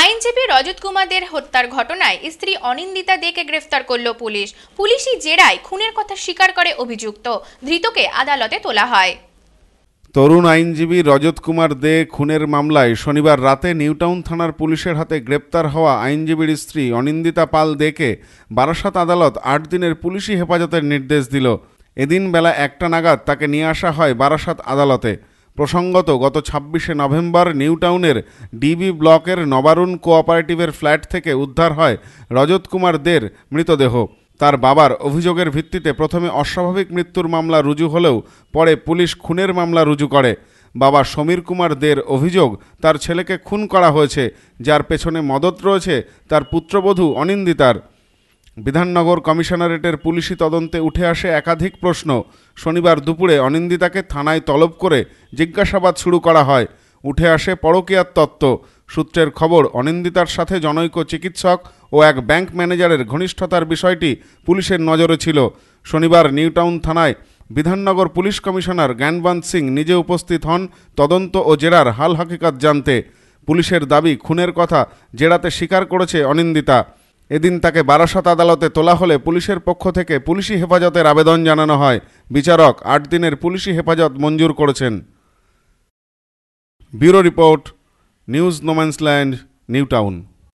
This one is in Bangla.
আইনজীবী রজত কুমারদের হত্যার ঘটনায় স্ত্রী অনিন্দিতা দেকে গ্রেফতার করল পুলিশ পুলিশি জেরায় খুনের কথা স্বীকার করে অভিযুক্ত ধৃতকে আদালতে তোলা হয় তরুণ আইনজীবী রজত কুমার দে খুনের মামলায় শনিবার রাতে নিউটাউন থানার পুলিশের হাতে গ্রেপ্তার হওয়া আইনজীবীর স্ত্রী অনিন্দিতা পাল দেকে বারাসাত আদালত আট দিনের পুলিশি হেফাজতের নির্দেশ দিল এদিন বেলা একটা নাগাদ তাকে নিয়ে আসা হয় বারাসাত আদালতে প্রসঙ্গত গত ছাব্বিশে নভেম্বর নিউটাউনের ডিবি ব্লকের নবারুণ কোঅপারেটিভের ফ্ল্যাট থেকে উদ্ধার হয় রজত কুমার দের মৃতদেহ তার বাবার অভিযোগের ভিত্তিতে প্রথমে অস্বাভাবিক মৃত্যুর মামলা রুজু হলেও পরে পুলিশ খুনের মামলা রুজু করে বাবা সমীর কুমার দের অভিযোগ তার ছেলেকে খুন করা হয়েছে যার পেছনে মদত রয়েছে তার পুত্রবধূ অনিন্দিতার বিধাননগর কমিশনারেটের পুলিশি তদন্তে উঠে আসে একাধিক প্রশ্ন শনিবার দুপুরে অনিন্দিতাকে থানায় তলব করে জিজ্ঞাসাবাদ শুরু করা হয় উঠে আসে পরকীয়ার তত্ত্ব সূত্রের খবর অনিন্দিতার সাথে জনৈক চিকিৎসক ও এক ব্যাংক ম্যানেজারের ঘনিষ্ঠতার বিষয়টি পুলিশের নজরে ছিল শনিবার নিউটাউন থানায় বিধাননগর পুলিশ কমিশনার জ্ঞানবন্ত সিং নিজে উপস্থিত হন তদন্ত ও জেরার হাল হাকিকাত জানতে পুলিশের দাবি খুনের কথা জেরাতে স্বীকার করেছে অনিন্দিতা এদিন তাকে বারাসত আদালতে তোলা হলে পুলিশের পক্ষ থেকে পুলিশি হেফাজতের আবেদন জানানো হয় বিচারক আট দিনের পুলিশি হেফাজত মঞ্জুর করেছেন bureau report news no man's land New town